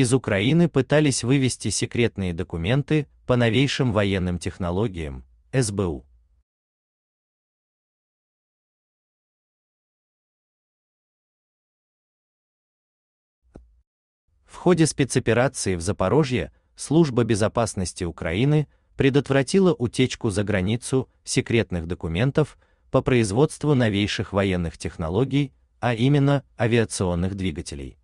из Украины пытались вывести секретные документы по новейшим военным технологиям СБУ. В ходе спецоперации в Запорожье служба безопасности Украины предотвратила утечку за границу секретных документов по производству новейших военных технологий, а именно авиационных двигателей.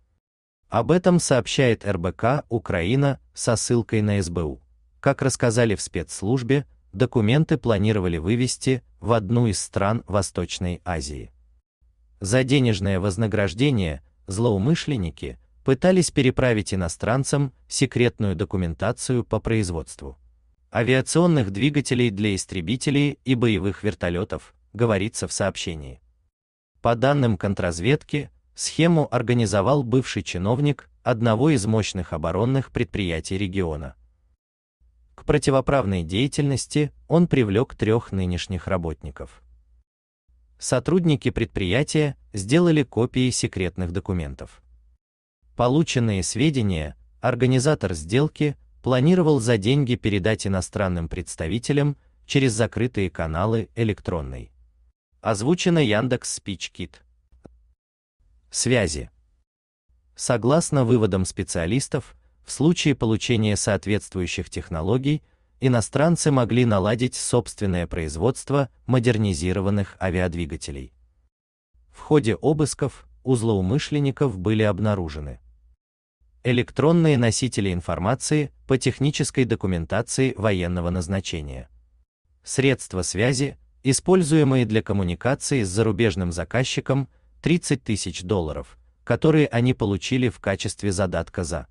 Об этом сообщает РБК «Украина» со ссылкой на СБУ. Как рассказали в спецслужбе, документы планировали вывести в одну из стран Восточной Азии. За денежное вознаграждение злоумышленники пытались переправить иностранцам секретную документацию по производству авиационных двигателей для истребителей и боевых вертолетов, говорится в сообщении. По данным контрразведки, Схему организовал бывший чиновник одного из мощных оборонных предприятий региона. К противоправной деятельности он привлек трех нынешних работников. Сотрудники предприятия сделали копии секретных документов. Полученные сведения организатор сделки планировал за деньги передать иностранным представителям через закрытые каналы электронной. Озвучено Яндекс Спичкит связи. Согласно выводам специалистов, в случае получения соответствующих технологий иностранцы могли наладить собственное производство модернизированных авиадвигателей. В ходе обысков узлоумышленников были обнаружены электронные носители информации по технической документации военного назначения, средства связи, используемые для коммуникации с зарубежным заказчиком 30 тысяч долларов, которые они получили в качестве задатка за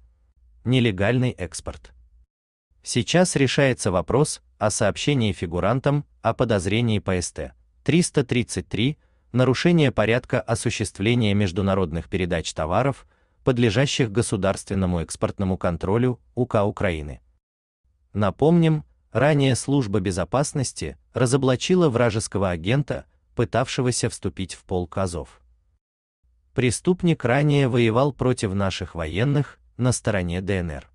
нелегальный экспорт. Сейчас решается вопрос о сообщении фигурантам о подозрении по СТ 333 нарушение порядка осуществления международных передач товаров, подлежащих государственному экспортному контролю УК Украины. Напомним, ранее служба безопасности разоблачила вражеского агента, пытавшегося вступить в полк Азов. Преступник ранее воевал против наших военных на стороне ДНР.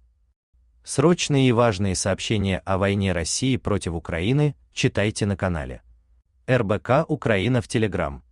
Срочные и важные сообщения о войне России против Украины читайте на канале РБК Украина в Телеграм.